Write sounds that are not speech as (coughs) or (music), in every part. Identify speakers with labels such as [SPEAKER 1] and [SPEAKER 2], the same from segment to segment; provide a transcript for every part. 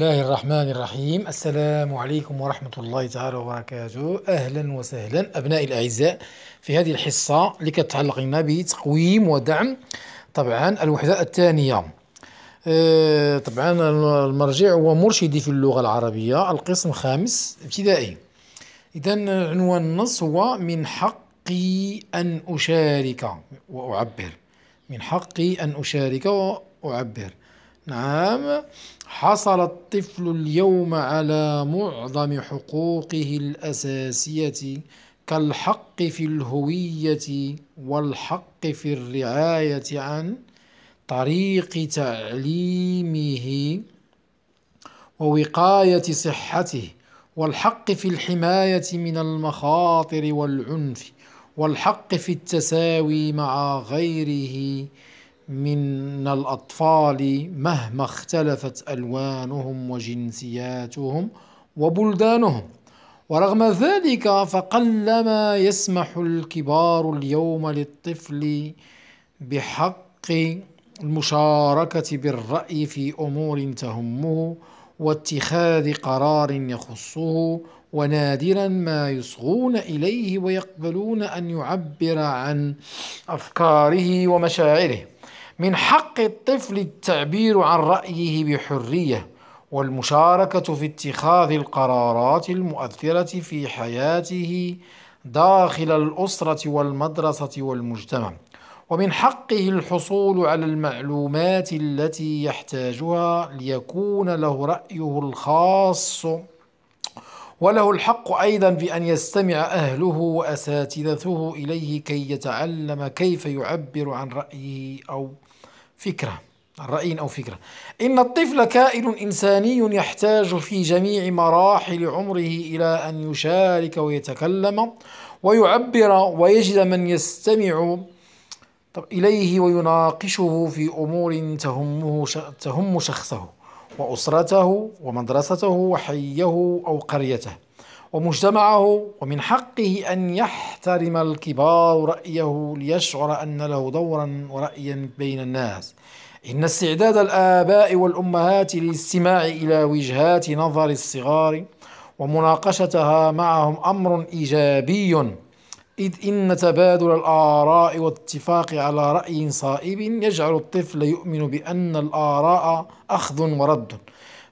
[SPEAKER 1] الله الرحمن الرحيم السلام عليكم ورحمة الله تعالى وبركاته أهلا وسهلا أبنائي الأعزاء في هذه الحصة اللي كتتعلق لنا بتقويم ودعم طبعا الوحدة الثانية آه، طبعا المرجع هو مرشدي في اللغة العربية القسم الخامس ابتدائي إذا عنوان النص هو من حقي أن أشارك وأعبر من حقي أن أشارك وأعبر نعم حصل الطفل اليوم على معظم حقوقه الأساسية كالحق في الهوية والحق في الرعاية عن طريق تعليمه ووقاية صحته والحق في الحماية من المخاطر والعنف والحق في التساوي مع غيره من الأطفال مهما اختلفت ألوانهم وجنسياتهم وبلدانهم ورغم ذلك فقلما يسمح الكبار اليوم للطفل بحق المشاركة بالرأي في أمور تهمه واتخاذ قرار يخصه ونادرا ما يصغون إليه ويقبلون أن يعبر عن أفكاره ومشاعره من حق الطفل التعبير عن رأيه بحرية والمشاركة في اتخاذ القرارات المؤثرة في حياته داخل الأسرة والمدرسة والمجتمع ومن حقه الحصول على المعلومات التي يحتاجها ليكون له رأيه الخاص وله الحق أيضا بأن يستمع أهله وأساتذته إليه كي يتعلم كيف يعبر عن رأيه أو فكرة رأي أو فكرة إن الطفل كائن إنساني يحتاج في جميع مراحل عمره إلى أن يشارك ويتكلم ويعبر ويجد من يستمع إليه ويناقشه في أمور تهمه تهم شخصه وأسرته ومدرسته وحيه أو قريته ومجتمعه ومن حقه أن يحترم الكبار رأيه ليشعر أن له دورا ورأيا بين الناس إن استعداد الآباء والأمهات للاستماع إلى وجهات نظر الصغار ومناقشتها معهم أمر إيجابي إذ إن تبادل الآراء والاتفاق على رأي صائب يجعل الطفل يؤمن بأن الآراء أخذ ورد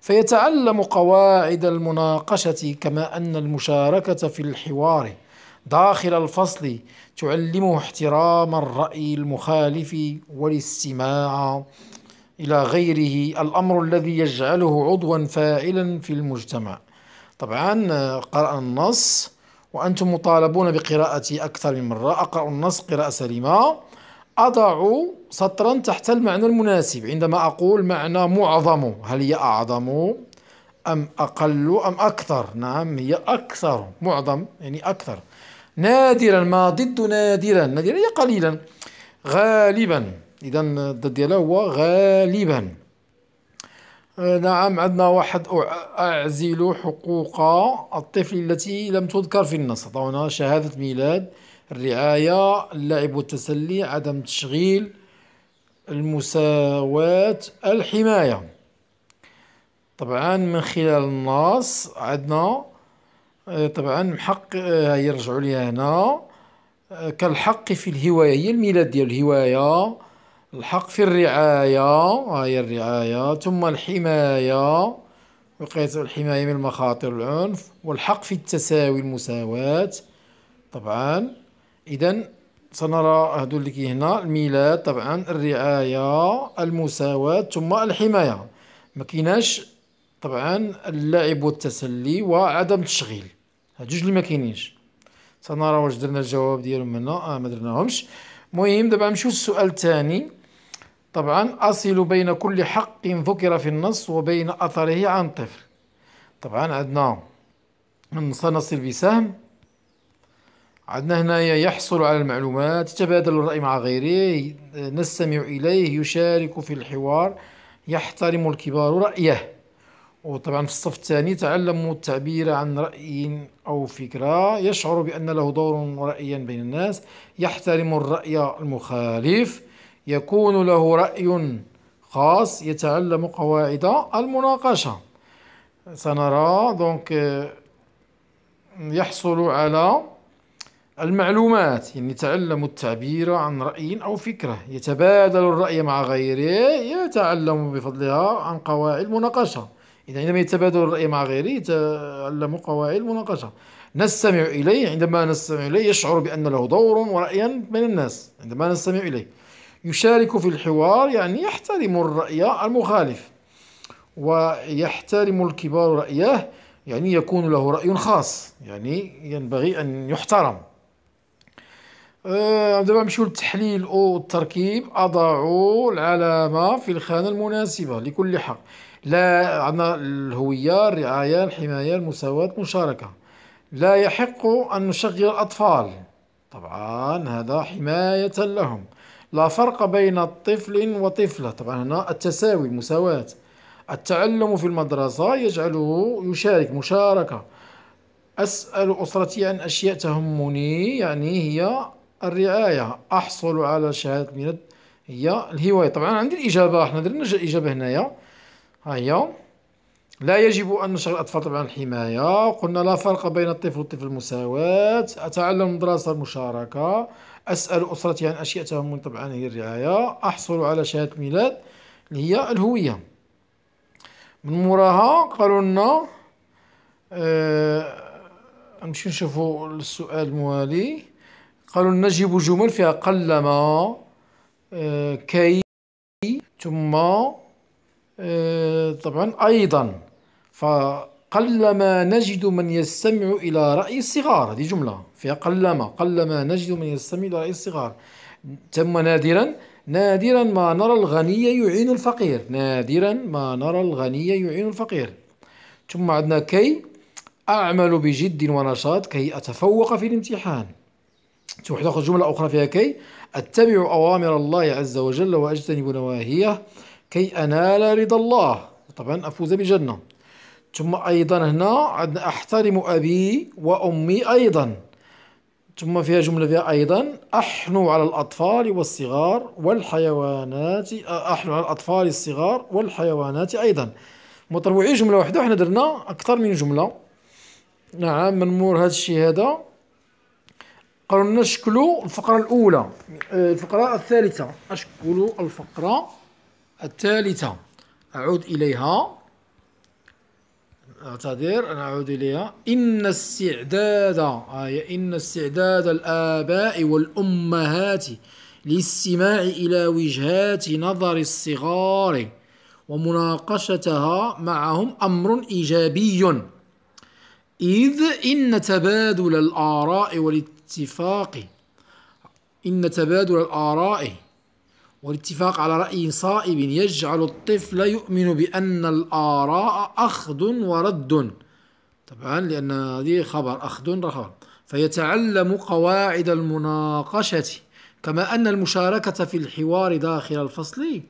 [SPEAKER 1] فيتعلم قواعد المناقشة كما أن المشاركة في الحوار داخل الفصل تعلمه احترام الرأي المخالف والاستماع إلى غيره الأمر الذي يجعله عضوا فاعلا في المجتمع طبعا قرأ النص وأنتم مطالبون بقراءة أكثر من مرة أقرأ النص قراءة سليمة أضع سطرا تحت المعنى المناسب عندما أقول معنى معظم هل هي أعظم أم أقل أم أكثر نعم هي أكثر معظم يعني أكثر نادرا ما ضد نادرا نادرا هي قليلا غالبا إذا الضد ديالها هو غالبا آه، نعم عندنا واحد أعزل حقوق الطفل التي لم تذكر في النص هنا شهادة ميلاد الرعاية اللعب والتسلي عدم التشغيل المساواة الحماية طبعا من خلال النص عندنا آه، طبعا حق آه، يرجعوا لي هنا آه، كالحق في الهواية هي الميلاد ديال الهواية الحق في الرعاية هي الرعاية ثم الحماية وقاية الحماية من المخاطر العنف والحق في التساوي المساواة طبعا إذا سنرى هذولك هنا الميلاد طبعا الرعاية المساواة ثم الحماية ما كيناش طبعا اللعب والتسلي وعدم التشغيل هاد جوج اللي ما كاينينش سنرى واش درنا الجواب ديالهم هنا اه ما درناهمش المهم دابا نمشيو للسؤال الثاني طبعا اصل بين كل حق ذكر في النص وبين اثره عن طفل طبعا عندنا سنصل بسهم عندنا هنايا يحصل على المعلومات يتبادل الرأي مع غيره نستمع إليه يشارك في الحوار يحترم الكبار رأيه وطبعا في الصف الثاني تعلم التعبير عن رأي أو فكرة يشعر بأن له دور رأيا بين الناس يحترم الرأي المخالف يكون له رأي خاص يتعلم قواعد المناقشة سنرى دونك يحصل على المعلومات يعني يتعلم التعبير عن رأي أو فكرة يتبادل الرأي مع غيره يتعلم بفضلها عن قواعد المناقشة إذا عندما يتبادل الرأي مع غيره يتعلم قواعد المناقشة نستمع إليه عندما نستمع إليه يشعر بأن له دور ورأيا بين الناس عندما نستمع إليه يشارك في الحوار يعني يحترم الرأي المخالف ويحترم الكبار رأيه يعني يكون له رأي خاص يعني ينبغي أن يحترم آه دابا نمشيو للتحليل او التركيب اضعوا العلامه في الخانه المناسبه لكل حق لا عندنا الهويه الرعايه الحمايه المساواه المشاركه لا يحق ان نشغل الاطفال طبعا هذا حمايه لهم لا فرق بين طفل وطفله طبعا هنا التساوي المساواه التعلم في المدرسه يجعله يشارك مشاركه أسأل أسرتي عن أشياء تهمني يعني هي الرعاية أحصل على شهادة ميلاد هي الهواية طبعا عندي الإجابة حنا درنا الإجابة هنايا ها هي لا يجب أن نشغل الأطفال طبعا الحماية قلنا لا فرق بين الطفل والطفل المساواة أتعلم دراسة المشاركة أسأل أسرتي عن أشياء تهمني طبعا هي الرعاية أحصل على شهادة ميلاد اللي هي الهوية من موراها قالوا لنا أه نمشيو نشوفوا السؤال الموالي قالوا نجيب جمل فيها قلما آه، كي ثم آه، طبعا أيضا فقلما نجد من يستمع إلى رأي الصغار هذه جملة فيها قلما قلما نجد من يستمع إلى رأي الصغار ثم نادرا نادرا ما نرى الغني يعين الفقير نادرا ما نرى الغني يعين الفقير ثم عندنا كي أعمل بجد ونشاط كي أتفوق في الامتحان واحد آخر جملة أخرى فيها كي أتبع أوامر الله عز وجل وأجتنب نواهيه كي أنال رضا الله طبعا أفوز بالجنة ثم أيضا هنا عندنا أحترم أبي وأمي أيضا ثم فيها جملة فيها أيضا أحنو على الأطفال والصغار والحيوانات آه، أحنو على الأطفال الصغار والحيوانات أيضا مطلوعين جملة واحدة وحنا درنا أكثر من جملة نعم من مور هذا الشيء هذا قررنا نشكلوا الفقرة الأولى آه، الفقرة الثالثة أشكل الفقرة الثالثة أعود إليها أعتذر أنا أعود إليها إن استعداد آية إن استعداد الآباء والأمهات للاستماع إلى وجهات نظر الصغار ومناقشتها معهم أمر إيجابي إذ إن تبادل الآراء والاتفاق الاتفاق إن تبادل الآراء والاتفاق على رأي صائب يجعل الطفل يؤمن بأن الآراء أخذ ورد طبعا لأن هذه خبر أخذ خبر فيتعلم قواعد المناقشة كما أن المشاركة في الحوار داخل الفصل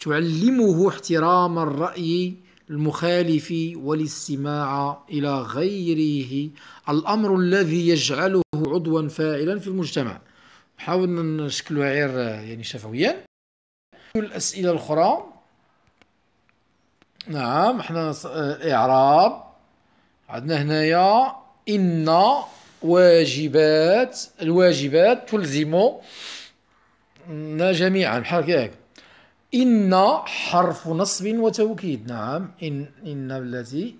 [SPEAKER 1] تعلمه احترام الرأي المخالف والاستماع إلى غيره الأمر الذي يجعله عضوا فاعلا في المجتمع نحاول نشكلها غير يعني شفويا الأسئلة الأخرى نعم احنا إعراب عندنا هنايا إن واجبات الواجبات تلزمنا جميعا بحال هكاك إن حرف نصب وتوكيد نعم إن إن التي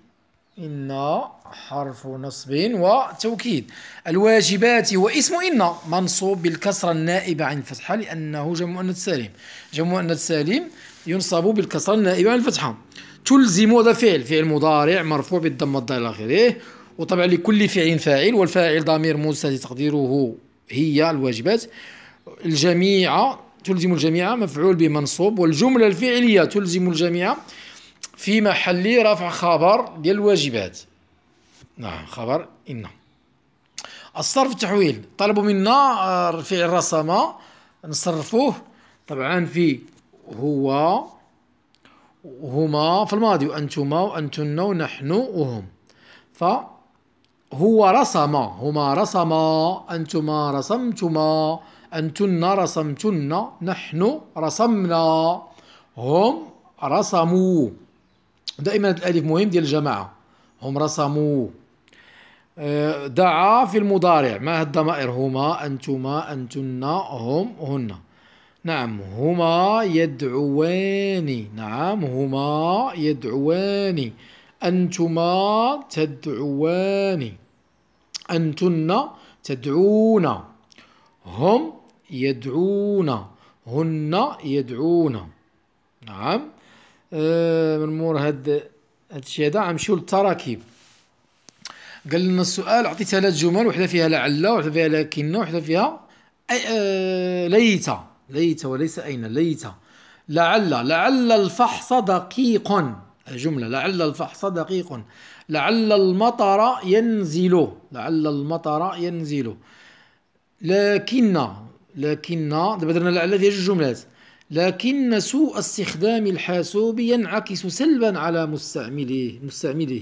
[SPEAKER 1] إن حرف نصب وتوكيد الواجبات واسم إن منصوب بالكسرة النائبة عن الفتحة لأنه جمع مؤنث سالم جمع مؤنث سالم ينصب بالكسرة النائبة عن الفتحة تلزم هذا فعل فعل مضارع مرفوع بالضمة الضاء إلى آخره وطبعا لكل فعل فاعل والفاعل ضمير مستتر تقديره هي الواجبات الجميع تلزم الجميع مفعول به منصوب والجملة الفعلية تلزم الجميع في محل رفع خبر ديال الواجبات نعم خبر إن الصرف تحويل طلبوا منا آه، فعل رسم نصرفوه طبعا في هو هما في الماضي وأنتما وأنتن ونحن وهم فهو رسم هما رسما أنتما رسمتما أنتن رسمتن نحن رسمنا هم رسموا دائما الألف مهم ديال الجماعة هم رسموا آه، دعا في المضارع ما الضمائر هما أنتما أنتن هم هن نعم هما يدعوان نعم هما يدعوان أنتما تدعوان أنتن تدعون هم يدعون هن يدعون نعم آه، من مور هاد هاد الشيء هذا غنمشيو للتراكيب قال لنا السؤال عطيت ثلاث جمل وحده فيها لعل وحده فيها لكن وحده فيها آه، ليت ليت وليس اين ليت لعل لعل الفحص دقيق جملة لعل الفحص دقيق لعل المطر ينزل لعل المطر ينزل لكن لكن دابا درنا لعل هذه جوج جملات لكن سوء استخدام الحاسوب ينعكس سلبا على مستعمله مستعمله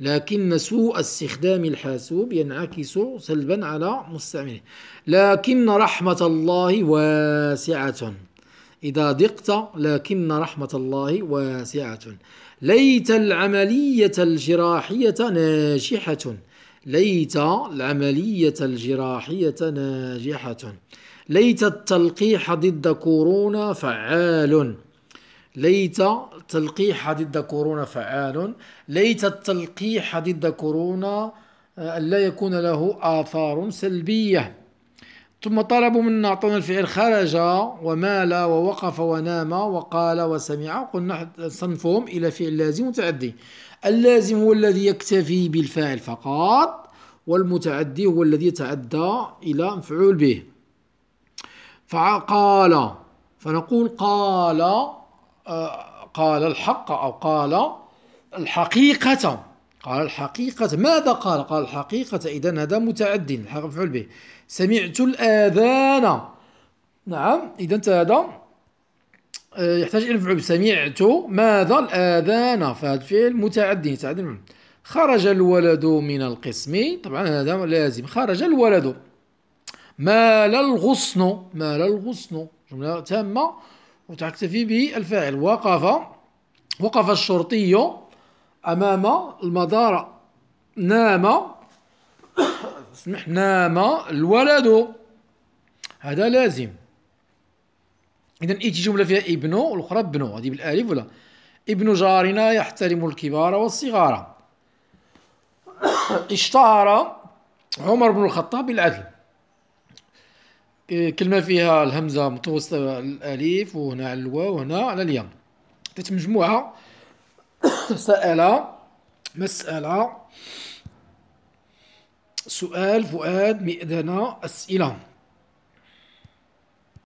[SPEAKER 1] لكن سوء استخدام الحاسوب ينعكس سلبا على مستعمله لكن رحمة الله واسعة إذا دقت لكن رحمة الله واسعة ليت العملية الجراحية ناجحة ليت العملية الجراحية ناجحة ليت التلقيح ضد كورونا فعال ليت التلقيح ضد كورونا فعال ليت التلقيح ضد كورونا آه، لا يكون له آثار سلبية ثم طلبوا منا أعطونا الفعل خرج ومال ووقف ونام وقال وسمع قلنا صنفهم إلى فعل لازم متعدي اللازم هو الذي يكتفي بالفاعل فقط والمتعدي هو الذي تعدى إلى مفعول به فقال فنقول قال آه، قال الحق أو قال الحقيقة قال الحقيقة ماذا قال؟ قال الحقيقة إذا هذا متعد مفعول به سمعت الآذان نعم إذا هذا آه، يحتاج إلى عب سمعت ماذا الاذان فهاد فعل متعدي متعدي خرج الولد من القسم طبعا هذا لازم خرج الولد مال الغصن مال الغصن جمله تامه وتكتفي به الفاعل وقف وقف الشرطي امام المدار نام (coughs) سمح نام الولد هذا لازم اذا اي تي جمله فيها ابن والاخرى بنو هذه بالالف ولا ابن جارنا يحترم الكبار والصغار (coughs) اشتهر عمر بن الخطاب بالعدل إيه، كلمه فيها الهمزه متوسطه الالف وهنا على الواو وهنا على الياء ذات مجموعه (coughs) سال مساله سؤال فؤاد مئذنه اسئله